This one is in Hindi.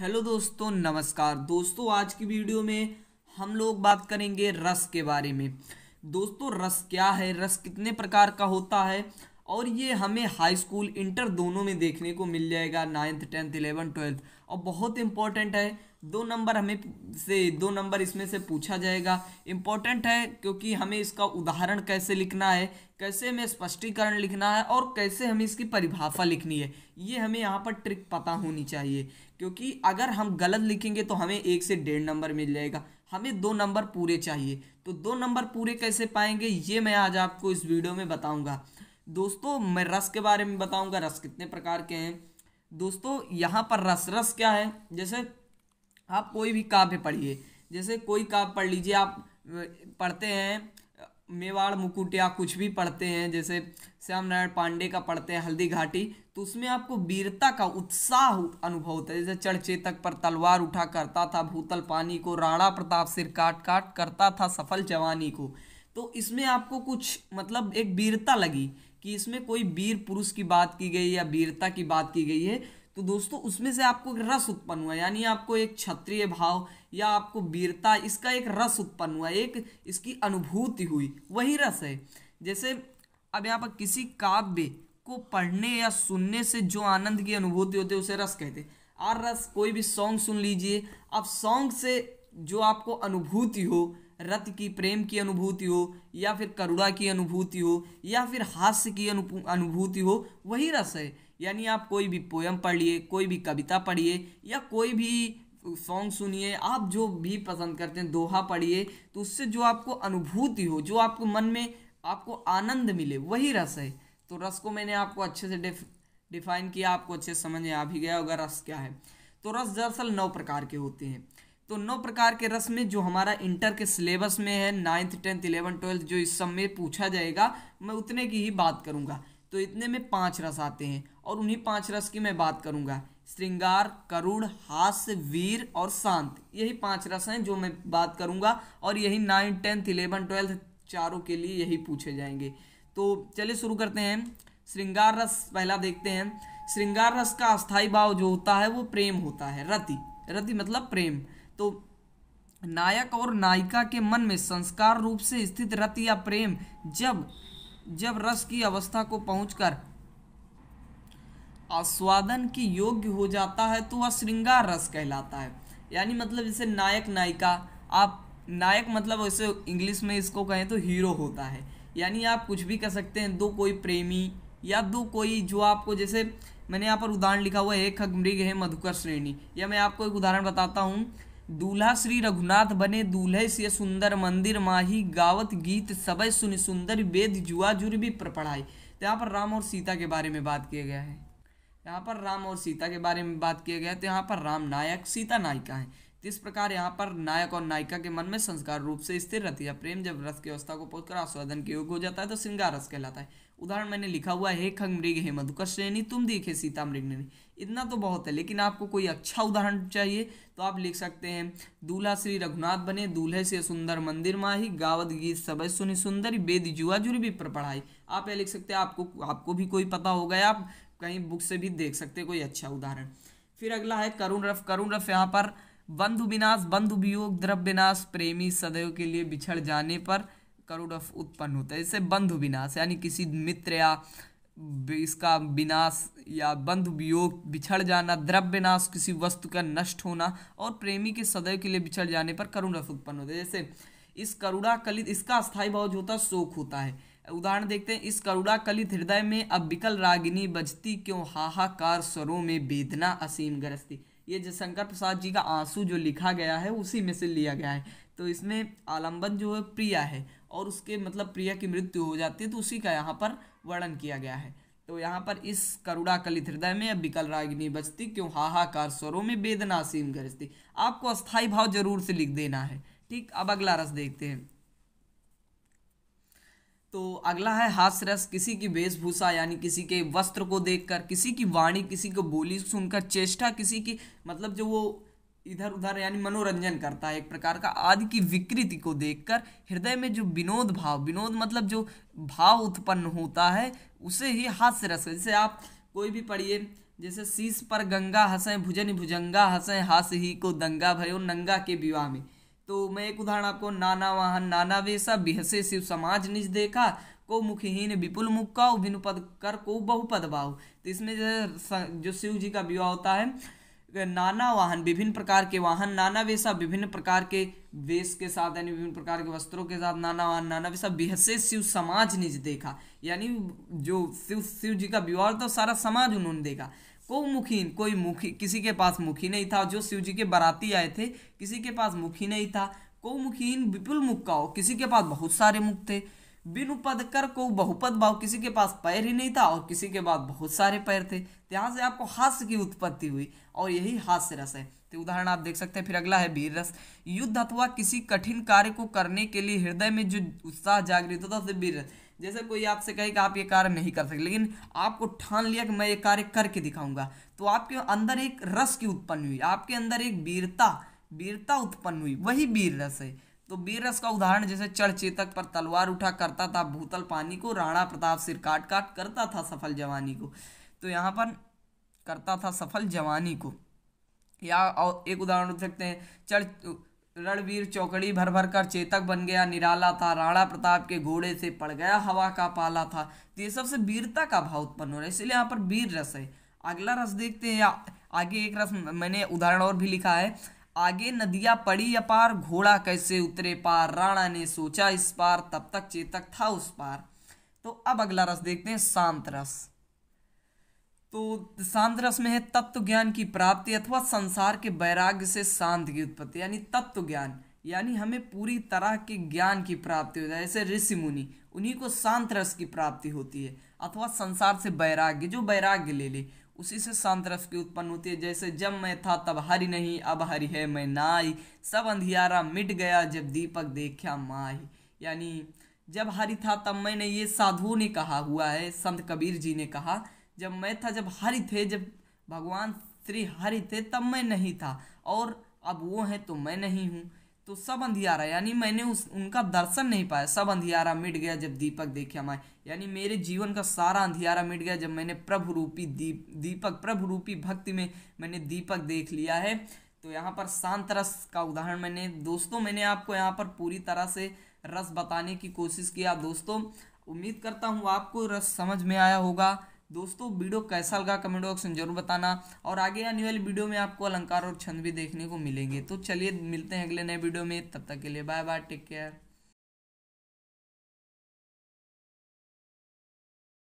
हेलो दोस्तों नमस्कार दोस्तों आज की वीडियो में हम लोग बात करेंगे रस के बारे में दोस्तों रस क्या है रस कितने प्रकार का होता है और ये हमें हाई स्कूल इंटर दोनों में देखने को मिल जाएगा नाइन्थ टेंथ इलेवंथ ट्वेल्थ और बहुत इंपॉर्टेंट है दो नंबर हमें से दो नंबर इसमें से पूछा जाएगा इम्पॉर्टेंट है क्योंकि हमें इसका उदाहरण कैसे लिखना है कैसे हमें स्पष्टीकरण लिखना है और कैसे हमें इसकी परिभाषा लिखनी है ये हमें यहाँ पर ट्रिक पता होनी चाहिए क्योंकि अगर हम गलत लिखेंगे तो हमें एक से डेढ़ नंबर मिल जाएगा हमें दो नंबर पूरे चाहिए तो दो नंबर पूरे कैसे पाएंगे ये मैं आज आपको इस वीडियो में बताऊँगा दोस्तों मैं रस के बारे में बताऊंगा रस कितने प्रकार के हैं दोस्तों यहाँ पर रस रस क्या है जैसे आप कोई भी काव्य पढ़िए जैसे कोई काव्य पढ़ लीजिए आप पढ़ते हैं मेवाड़ मुकुट या कुछ भी पढ़ते हैं जैसे श्याम नारायण पांडे का पढ़ते हैं हल्दी घाटी तो उसमें आपको वीरता का उत्साह अनुभव होता है जैसे चढ़चेतक पर तलवार उठा करता था भूतल पानी को राणा प्रताप सिर काट काट करता था सफल जवानी को तो इसमें आपको कुछ मतलब एक वीरता लगी कि इसमें कोई वीर पुरुष की बात की गई या वीरता की बात की गई है तो दोस्तों उसमें से आपको रस उत्पन्न हुआ यानी आपको एक क्षत्रिय भाव या आपको वीरता इसका एक रस उत्पन्न हुआ एक इसकी अनुभूति हुई वही रस है जैसे अब यहाँ पर किसी काव्य को पढ़ने या सुनने से जो आनंद की अनुभूति होती है उसे रस कहते हैं और रस कोई भी सॉन्ग सुन लीजिए अब सॉन्ग से जो आपको अनुभूति हो रत की प्रेम की अनुभूति हो या फिर करुणा की अनुभूति हो या फिर हास्य की अनुभूति हो वही रस है यानी आप कोई भी पोयम पढ़िए कोई भी कविता पढ़िए या कोई भी सॉन्ग सुनिए आप जो भी पसंद करते हैं दोहा पढ़िए तो उससे जो आपको अनुभूति हो जो आपको मन में आपको आनंद मिले वही रस है तो रस को मैंने आपको अच्छे से डिफ डिफाइन किया आपको अच्छे से समझ में आ भी गया होगा रस क्या है तो रस दरअसल नौ प्रकार के होते हैं तो नौ प्रकार के रस में जो हमारा इंटर के सिलेबस में है नाइन्थ टेंथ इलेवन ट्वेल्थ जो इस सब में पूछा जाएगा मैं उतने की ही बात करूँगा तो इतने में पाँच रस आते हैं और उन्हीं पाँच रस की मैं बात करूँगा श्रृंगार करुण हास्य वीर और शांत यही पांच रस हैं जो मैं बात करूँगा और यही नाइन्थ टेंथ इलेवन ट्वेल्थ चारों के लिए यही पूछे जाएंगे तो चलिए शुरू करते हैं श्रृंगार रस पहला देखते हैं श्रृंगार रस का अस्थाई भाव जो होता है वो प्रेम होता है रति रति मतलब प्रेम तो नायक और नायिका के मन में संस्कार रूप से स्थित रत या प्रेम जब जब रस की अवस्था को पहुंचकर आस्वादन की योग्य हो जाता है तो वह श्रृंगार रस कहलाता है यानी मतलब जैसे नायक नायिका आप नायक मतलब वैसे इंग्लिश में इसको कहें तो हीरो होता है यानी आप कुछ भी कह सकते हैं दो कोई प्रेमी या दो कोई जो आपको जैसे मैंने यहाँ पर उदाहरण लिखा हुआ है एक मृग है मधुकर श्रेणी या मैं आपको एक उदाहरण बताता हूँ दूल्हा श्री रघुनाथ बने दूल्हे से सुंदर मंदिर माही गावत गीत सबय सुन सुंदर वेद जुआ जुर भी पढ़ाई तो यहाँ पर राम और सीता के बारे में बात किया गया है यहाँ पर राम और सीता के बारे में बात किया गया है तो यहाँ पर राम नायक सीता नायिका है तो इस प्रकार यहाँ पर नायक और नायिका के मन में संस्कार रूप से स्थिर रहती है प्रेम जब रस की अवस्था को पहुंचकर आस्वादन के योग हो जाता है तो श्रृंगार रस कहलाता है उदाहरण मैंने लिखा हुआ है खंग मृग हे मधुकर श्रेणी तुम देखे सीता मृग ने इतना तो बहुत है लेकिन आपको कोई अच्छा उदाहरण चाहिए तो आप लिख सकते हैं दूल्हा श्री रघुनाथ बने दूल्हे से सुंदर मंदिर माही गावत गीत सब सुनी सुंदर वेद जुआ जुरी भी पर पढ़ाई आप ये लिख सकते हैं आपको आपको भी कोई पता होगा आप कहीं बुक से भी देख सकते कोई अच्छा उदाहरण फिर अगला है करुण रफ करुण रफ यहाँ पर बंधु विनाश बंधु वियोग द्रव्य विनाश प्रेमी सदैव के लिए बिछड़ जाने पर करोड़फ उत्पन्न होता है इससे बंधु विनाश यानी किसी मित्र या इसका विनाश या बंधु वियोग बिछड़ जाना द्रव्य नाश किसी वस्तु का नष्ट होना और प्रेमी के सदैव के लिए बिछड़ जाने पर रस उत्पन्न होता है जैसे इस करुणा कलित इसका अस्थायी भाव जो होता है शोक होता है उदाहरण देखते हैं इस करुणा कलित हृदय में अब विकल रागिनी बजती क्यों हाहाकार स्वरों में वेदना असीम ग्रस्ती ये जयशंकर प्रसाद जी का आंसू जो लिखा गया है उसी में से लिया गया है तो इसमें आलम्बन जो है प्रिया है और उसके मतलब प्रिया की मृत्यु हो जाती है तो उसी का यहाँ पर वर्णन किया गया है तो यहाँ पर इस करुणा कलित हृदय में अब विकल रागिनी बचती क्यों हाहाकार स्वरों में वेदनासीम गरजती आपको अस्थाई भाव जरूर से लिख देना है ठीक अब अगला रस देखते हैं तो अगला है हास्य रस किसी की वेशभूषा यानी किसी के वस्त्र को देखकर किसी की वाणी किसी को बोली सुनकर चेष्टा किसी की मतलब जो वो इधर उधर यानी मनोरंजन करता है एक प्रकार का आदि की विकृति को देखकर हृदय में जो विनोद भाव विनोद मतलब जो भाव उत्पन्न होता है उसे ही हास्य रस जैसे आप कोई भी पढ़िए जैसे शीश पर गंगा हंसे भुजन भुजंगा हंसे हास ही को दंगा भयो नंगा के विवाह में तो मैं एक उदाहरण आपको नाना वाहन नाना वेशा बिहसे शिव समाज निज देखा को मुखहीन विपुल मुक्का बिनुपद कर को बहुपद भाव तो इसमें जो शिव जी का विवाह होता है नाना वाहन विभिन्न प्रकार के वाहन नाना वेशा विभिन्न प्रकार के वेश के साथ यानी विभिन्न प्रकार के वस्त्रों के साथ नाना वाहन नाना वेशा बिहसे शिव समाज निज देखा यानी जो शिव शिव जी का विवाह था सारा समाज उन्होंने देखा को मुखीन कोई मुखी किसी के पास मुखी नहीं था जो शिव जी के बराती आए थे किसी के पास मुखी नहीं था को मुखीन विपुल मुख का हो किसी के पास बहुत सारे मुख थे बिनु पद कर को बहुपद भाव किसी के पास पैर ही नहीं था और किसी के पास बहुत सारे पैर थे यहाँ से आपको हास्य की उत्पत्ति हुई और यही हास्य रस है तो उदाहरण आप देख सकते हैं फिर अगला है वीर रस युद्ध अथवा किसी कठिन कार्य को करने के लिए हृदय में जो उत्साह जागृत होता है उसे वीर रस जैसे कोई आपसे कहे कि आप ये कार्य नहीं कर सकते लेकिन आपको ठान लिया कि मैं ये कार्य करके दिखाऊंगा तो आपके अंदर एक रस की उत्पन्न हुई आपके अंदर एक वीरता वीरता उत्पन्न हुई वही वीर रस है तो बीर रस का उदाहरण जैसे चढ़ चेतक पर तलवार उठा करता था भूतल पानी को राणा प्रताप सिर काट काट करता था सफल जवानी को तो यहाँ पर करता था सफल जवानी को या और एक उदाहरण उठ सकते हैं चढ़ रणवीर चौकड़ी भर भर कर चेतक बन गया निराला था राणा प्रताप के घोड़े से पड़ गया हवा का पाला था तो ये सबसे वीरता का भाव उत्पन्न हो रहा है इसलिए यहाँ पर वीर रस है अगला रस देखते हैं आगे एक रस मैंने उदाहरण और भी लिखा है आगे नदिया पड़ी अपार घोड़ा कैसे उतरे पार राणा ने सोचा इस पार तब तक चेतक था उस पार तो अब अगला रस देखते हैं शांत रस तो शांत रस में है तत्व ज्ञान की प्राप्ति अथवा संसार के वैराग्य से शांत की उत्पत्ति यानी तत्व ज्ञान यानी हमें पूरी तरह के ज्ञान की प्राप्ति हो जाए जैसे ऋषि मुनि उन्हीं को शांत रस की प्राप्ति होती है अथवा संसार से वैराग्य जो वैराग्य ले ले उसी से शांतरस की उत्पन्न होती है जैसे जब मैं था तब हरि नहीं अब हरि है मैं नाई सब अंधियारा मिट गया जब दीपक देखा माही यानी जब हरि था तब मैंने ये साधुओं ने कहा हुआ है संत कबीर जी ने कहा जब मैं था जब हरि थे जब भगवान श्री हरि थे तब मैं नहीं था और अब वो हैं तो मैं नहीं हूँ तो सब अंधियारा यानी मैंने उस उनका दर्शन नहीं पाया सब अंधियारा मिट गया जब दीपक देखे मैं यानी मेरे जीवन का सारा अंधियारा मिट गया जब मैंने प्रभु रूपी दीप दीपक प्रभु रूपी भक्ति में मैंने दीपक देख लिया है तो यहाँ पर शांत रस का उदाहरण मैंने दोस्तों मैंने आपको यहाँ पर पूरी तरह से रस बताने की कोशिश किया दोस्तों उम्मीद करता हूँ आपको रस समझ में आया होगा दोस्तों वीडियो कैसा लगा कमेंट बॉक्स में जरूर बताना और आगे आने वाली वीडियो में आपको अलंकार और छंद भी देखने को मिलेंगे तो चलिए मिलते हैं अगले नए वीडियो में तब तक के लिए बाय बाय टेक केयर